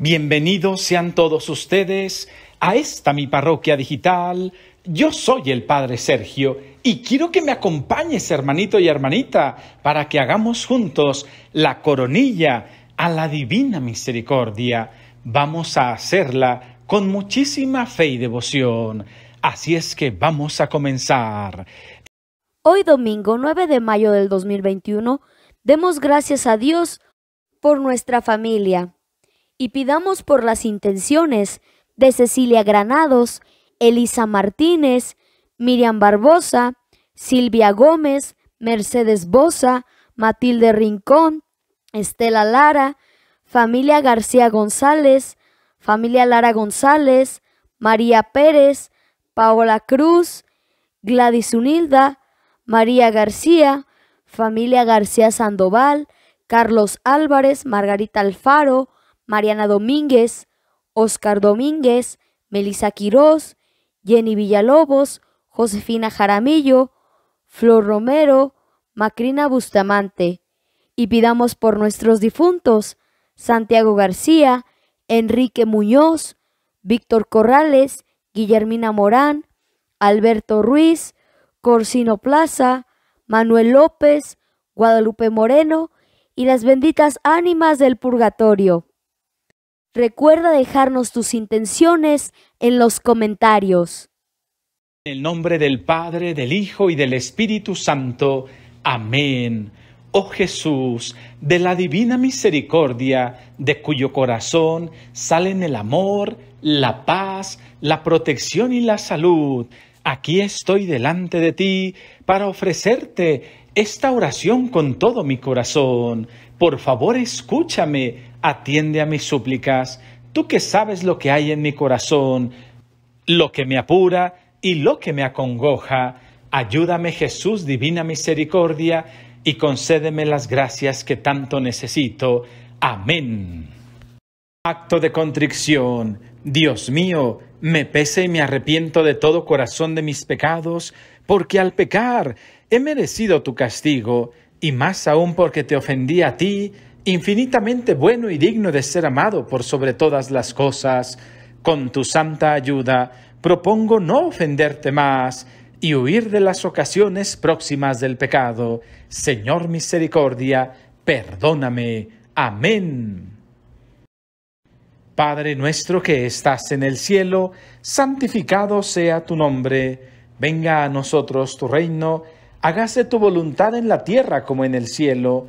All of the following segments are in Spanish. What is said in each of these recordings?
Bienvenidos sean todos ustedes a esta mi parroquia digital. Yo soy el Padre Sergio y quiero que me acompañes, hermanito y hermanita, para que hagamos juntos la coronilla a la divina misericordia. Vamos a hacerla con muchísima fe y devoción. Así es que vamos a comenzar. Hoy domingo 9 de mayo del 2021, demos gracias a Dios por nuestra familia y pidamos por las intenciones de Cecilia Granados, Elisa Martínez, Miriam Barbosa, Silvia Gómez, Mercedes Bosa, Matilde Rincón, Estela Lara, familia García González, familia Lara González, María Pérez, Paola Cruz, Gladys Unilda, María García, familia García Sandoval, Carlos Álvarez, Margarita Alfaro, Mariana Domínguez, Oscar Domínguez, Melisa Quirós, Jenny Villalobos, Josefina Jaramillo, Flor Romero, Macrina Bustamante. Y pidamos por nuestros difuntos, Santiago García, Enrique Muñoz, Víctor Corrales, Guillermina Morán, Alberto Ruiz, Corsino Plaza, Manuel López, Guadalupe Moreno y las benditas ánimas del purgatorio. Recuerda dejarnos tus intenciones en los comentarios. En el nombre del Padre, del Hijo y del Espíritu Santo. Amén. Oh Jesús, de la divina misericordia, de cuyo corazón salen el amor, la paz, la protección y la salud, aquí estoy delante de ti para ofrecerte esta oración con todo mi corazón. Por favor, escúchame atiende a mis súplicas, tú que sabes lo que hay en mi corazón, lo que me apura y lo que me acongoja, ayúdame Jesús, divina misericordia, y concédeme las gracias que tanto necesito. Amén. Acto de contrición. Dios mío, me pese y me arrepiento de todo corazón de mis pecados, porque al pecar he merecido tu castigo, y más aún porque te ofendí a ti infinitamente bueno y digno de ser amado por sobre todas las cosas, con tu santa ayuda propongo no ofenderte más y huir de las ocasiones próximas del pecado. Señor misericordia, perdóname. Amén. Padre nuestro que estás en el cielo, santificado sea tu nombre, venga a nosotros tu reino, hágase tu voluntad en la tierra como en el cielo.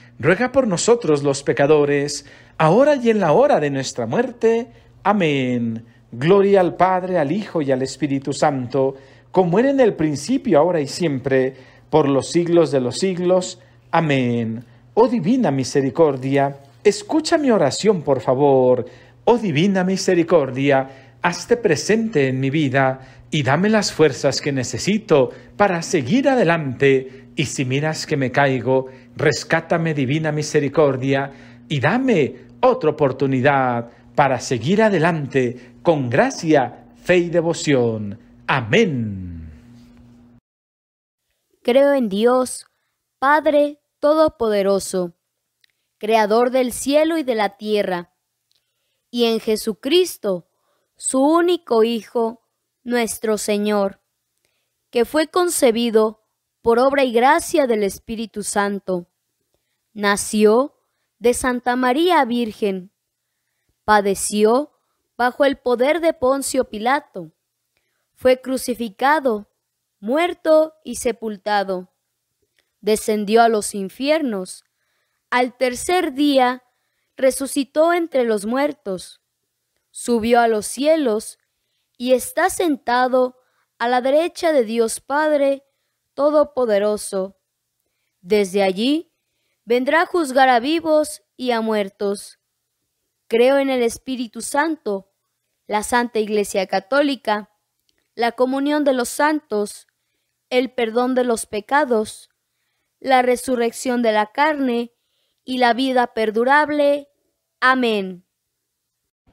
ruega por nosotros los pecadores, ahora y en la hora de nuestra muerte. Amén. Gloria al Padre, al Hijo y al Espíritu Santo, como era en el principio, ahora y siempre, por los siglos de los siglos. Amén. Oh divina misericordia, escucha mi oración, por favor. Oh divina misericordia, hazte presente en mi vida y dame las fuerzas que necesito para seguir adelante. Y si miras que me caigo, rescátame divina misericordia y dame otra oportunidad para seguir adelante con gracia, fe y devoción. Amén. Creo en Dios, Padre Todopoderoso, Creador del cielo y de la tierra, y en Jesucristo, su único Hijo, nuestro Señor, que fue concebido por obra y gracia del Espíritu Santo. Nació de Santa María Virgen. Padeció bajo el poder de Poncio Pilato. Fue crucificado, muerto y sepultado. Descendió a los infiernos. Al tercer día resucitó entre los muertos subió a los cielos y está sentado a la derecha de Dios Padre Todopoderoso. Desde allí vendrá a juzgar a vivos y a muertos. Creo en el Espíritu Santo, la Santa Iglesia Católica, la comunión de los santos, el perdón de los pecados, la resurrección de la carne y la vida perdurable. Amén.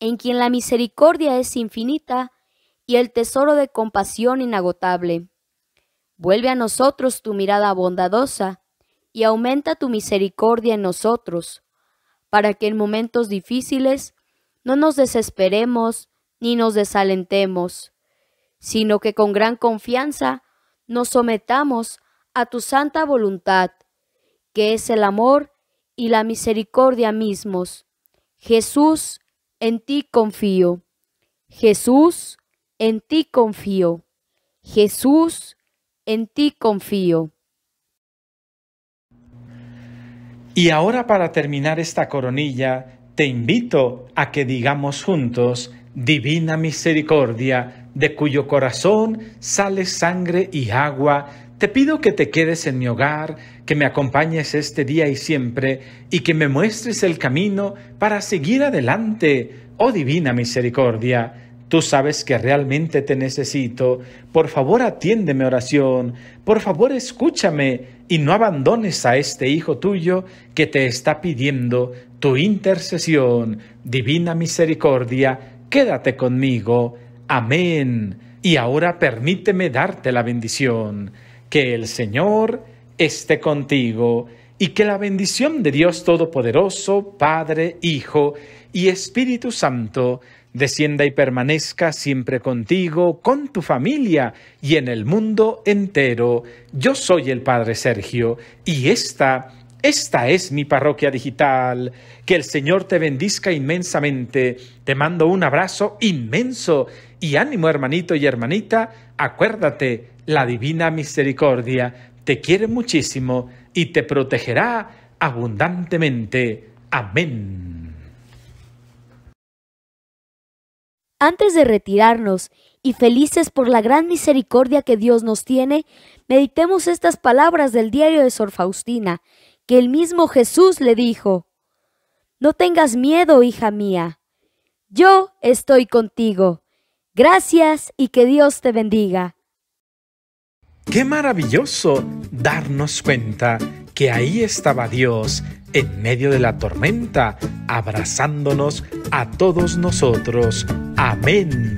en quien la misericordia es infinita y el tesoro de compasión inagotable. Vuelve a nosotros tu mirada bondadosa y aumenta tu misericordia en nosotros, para que en momentos difíciles no nos desesperemos ni nos desalentemos, sino que con gran confianza nos sometamos a tu santa voluntad, que es el amor y la misericordia mismos. Jesús, en ti confío. Jesús, en ti confío. Jesús, en ti confío. Y ahora para terminar esta coronilla, te invito a que digamos juntos, Divina Misericordia, de cuyo corazón sale sangre y agua, te pido que te quedes en mi hogar, que me acompañes este día y siempre, y que me muestres el camino para seguir adelante. Oh divina misericordia, tú sabes que realmente te necesito. Por favor, atiéndeme oración. Por favor, escúchame y no abandones a este hijo tuyo que te está pidiendo tu intercesión. Divina misericordia, quédate conmigo. Amén. Y ahora permíteme darte la bendición que el Señor esté contigo y que la bendición de Dios Todopoderoso, Padre, Hijo y Espíritu Santo, descienda y permanezca siempre contigo, con tu familia y en el mundo entero. Yo soy el Padre Sergio y esta, esta es mi parroquia digital. Que el Señor te bendizca inmensamente. Te mando un abrazo inmenso y ánimo hermanito y hermanita, acuérdate la divina misericordia te quiere muchísimo y te protegerá abundantemente. Amén. Antes de retirarnos y felices por la gran misericordia que Dios nos tiene, meditemos estas palabras del diario de Sor Faustina, que el mismo Jesús le dijo, No tengas miedo, hija mía, yo estoy contigo. Gracias y que Dios te bendiga. Qué maravilloso darnos cuenta que ahí estaba Dios en medio de la tormenta, abrazándonos a todos nosotros. Amén.